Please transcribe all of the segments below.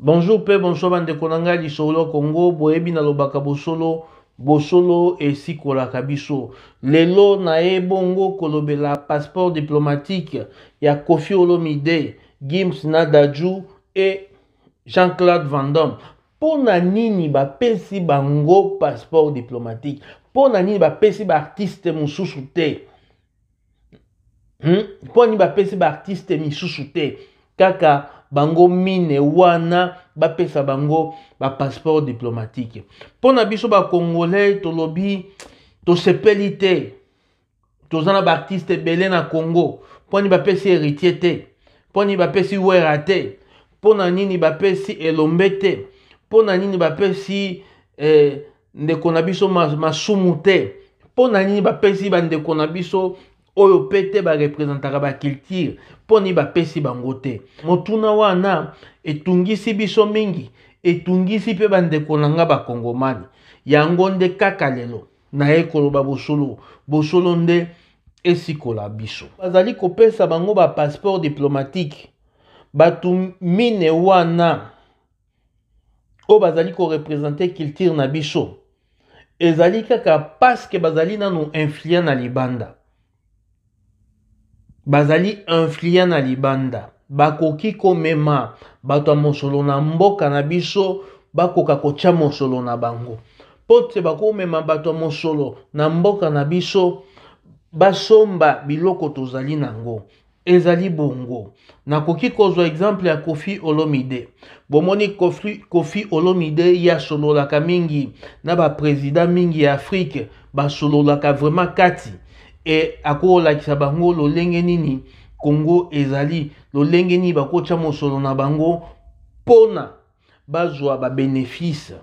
bonjour mpe bonsoir bandeko na ngai lisolo kongo boyebi nalobaka bosolo bosolo esikolaka biso lelo naye bongo kolobela passeport diplomatique ya kofi olomide gims na daju e jean-claude vandom mpo na nini bapesi bango passeport diplomatique mpo na nini bapesi baartiste mosusu te mpo hmm? nini bapesi baartiste misusu te kaka bango mine wana bapesa bango bapasseport diplomatique mpo na biso bacongolais tolobi tosepeli te toza na baartiste ebele na congo mponi bapesi héritier te mponi bapesi wera te mpo na nini bapesi elombe te mpo na nini bapesi eh, ndeko na biso masumu te mpo na nini bapesi bandeko na biso oyo mpe te bareprésentaka baculture mponi bapesi bango te motuna wana etungisi biso mingi etungisi mpe bandeko na nga bakongomani yango nde kaka lelo naye koloba bosolo bosolo nde esikola biso bazali kopesa bango bapasseport diplomatike bato mine wana oyo bazali korepresente culture na biso ezali kaka paske bazali nanu influent na libanda bazali influent na libanda bakoki komema bato ya mosolo na mboka na biso bakoka kotya mosolo na bango mpo te bakomema bato ya mosolo na mboka na biso basomba biloko tozali nango ezali bongo nakoki kozwa exemple ya kofi olomide bomoni kofi, kofi olomide ye asololaka mingi na baprésida mingi ya afrike basololaka vraiment kati e, akolakisa bango lolenge nini kongo ezali lolenge nini bakotya mosolo na bango mpona bazwa babenefise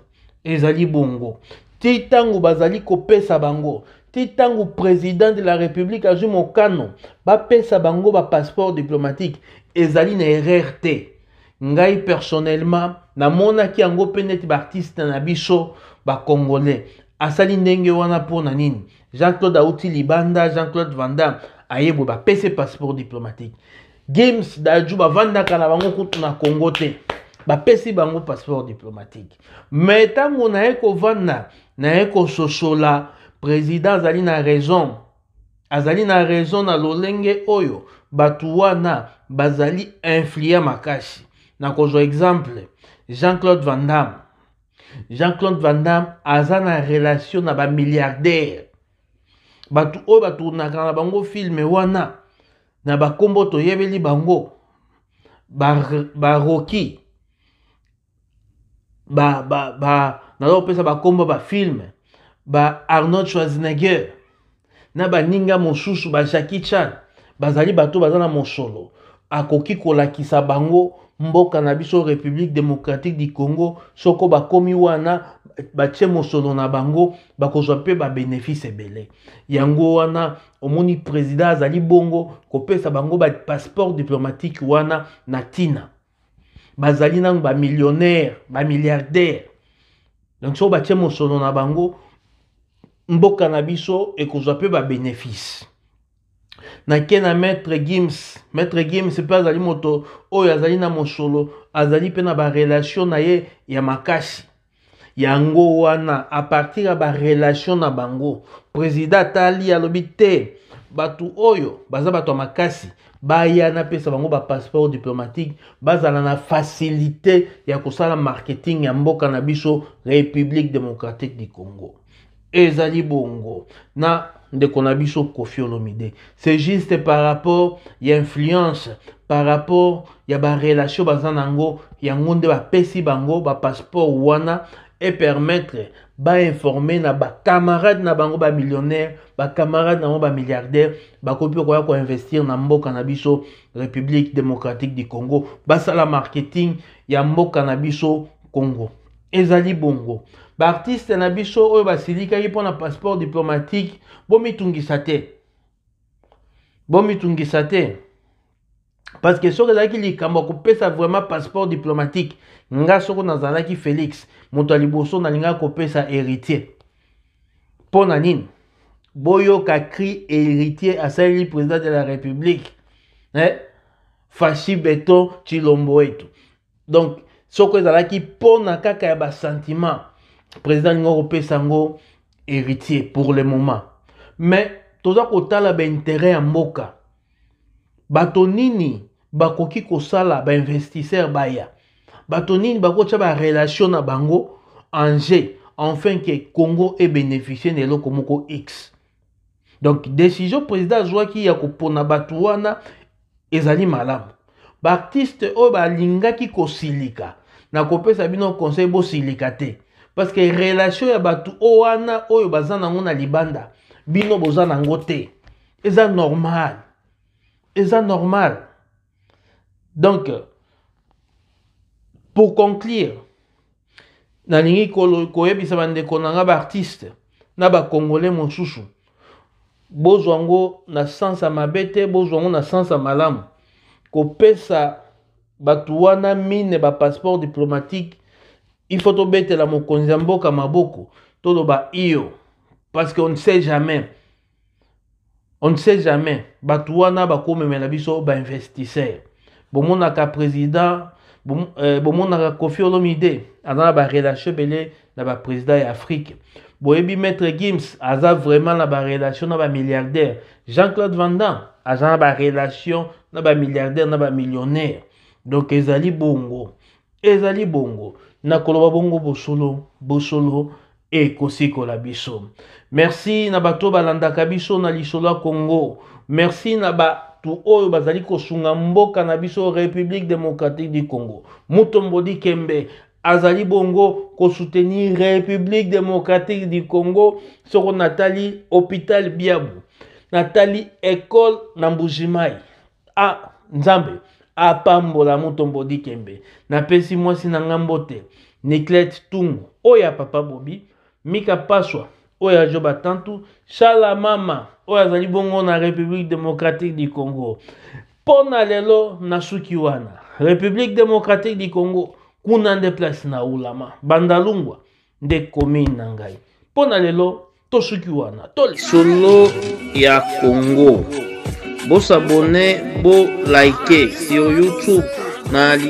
ezali bongo ti ntango bazali kopesa bango ti ntango président de la république azwi mokano bapesa bango bapasseport diplomatique ezali na erreur te ngai personnellement namonaki yango mpe neti baartiste na biso bacongolais asali ndenge wana mpo na nini jean-claude auti libanda jean-claude vandam aye boye bapese passeport diplomatique games daju bavandaka na bango kutu na congo te bapesi bango passeport diplomatique me ntango naye kovanda naye kososola président azali na raison azali na raison na lolenge oyo bato wana bazali influent makasi nakozwa exemple jean-claude vandame jean-claude van damme aza na relation na bamilliardaire bato oyo batunaka na bango filme wana na bankombo toyebeli bango baroki ba ba ba naza kopesa bankombo bafilme ba arnold schwarzenegger na baninga mosusu ba jackie chan bazali bato baza na mosolo akoki kolakisa bango mboka na biso république démocratique du congo soko bakomi wana batie mosolo na bango bakozwa mpe babénéfice ebele yango wana omoni président azali bongo kopesa bango bapasseport diplomatique wana na ntina bazali nano bamillionnaire bamilliardaire donc soko batie mosolo na bango mboka na biso ekozwa mpe babénéfice nake na maître gims maître gims mpe azali moto oyo azali na mosolo azali mpe na barelation na ye ya makasi yango wana apartir ya barelation na bango président atali alobi te bato oyo baza bato ya makasi baya napesa bango bapasseport diplomatique bazala na facilité ya kosala marketing ya mboka na biso république démocratique du congo ezali bongo na de kofi olomide c'est juste par rapport à influence par rapport ya la relation nango yango bas bapesi bango passeport wana ba informer na camarades na bango ba millionnaire na camarades copier bakoki milliardaire investir na mboka na biso république démocratique du congo la marketing ya mboka na biso congo ezali bongo baartiste na biso oyo basilikaki mpona passeport diplomatique bomitungisa te bomitungisa te parce que soki ezalaki likambo ya kopesa vraiment passeport diplomatique nga soko nazalaki félix moto ya liboso nalingaki kopesa héritier mpo Boyo nini boyoka cri héritier asaleli président de la république eh? fashi beto chilombo etu donc soko ezalaki mpona kaka ya basentiment président alingi sango yango héritier pour le moment mais toza kotala baintere ya mboka bato nini bakoki kosala bainvestisseur baya bato nini bakotya barelation na bango Angé, enfin ke congo bénéficié na eloko moko x donc décision président azwaki ya kopona bato wana ezali malamu baartiste oyo balingaki kosilika nakopesa bino conseil bosilika te parce que relation ya bato o wana oyo baza nango na libanda bino boza nango te eza normal eza normal donc pour conclure nalingi koyebisa bandeko na nga baartiste na bacongolais mosusu bozwa yango na sansa mabe te bozwa yango na sansa malamu kopesa batouana mine mine passeport diplomatique Il la mokonzi ya mboka maboko toloba io parce que ne sait jamais on ne sait jamais ba wana bakomemela biso mon aka président euh, bomonaka kofi olomide aza na barelation ebele na président et afrique boyebi maître gims aza vraiment na barelation na milliardaire jean claude van dam aza na milliardaire na bamilliardaire na millionnaire donk ezali bongo ezali bongo nakoloba bongo bosolo bosolo e ekosikola biso merci na bato oyo balandaka biso na lisolo ya congo merci na bato oyo bazali kosunga mboka na biso république démocratique du congo mutomboli kembe azali bongo kosoutenir république démocratique du congo soko natali hôpital biabu natali ekole na mbujimai a ah, nzambe apambola motombo dikembe napesi mwasi na nga mbote niklete tungu oyo ya papa bobi mika paswa oyo ya job atantu shala mama oyo azali bongo na république démocratique du congo mpo na lelo na suki wana république démocratique du congo kuna nde place na ulama bandalungwa nde komini na ngai mpo na lelo tosuki wana to solo ya congo bosabone bolike sur youtube na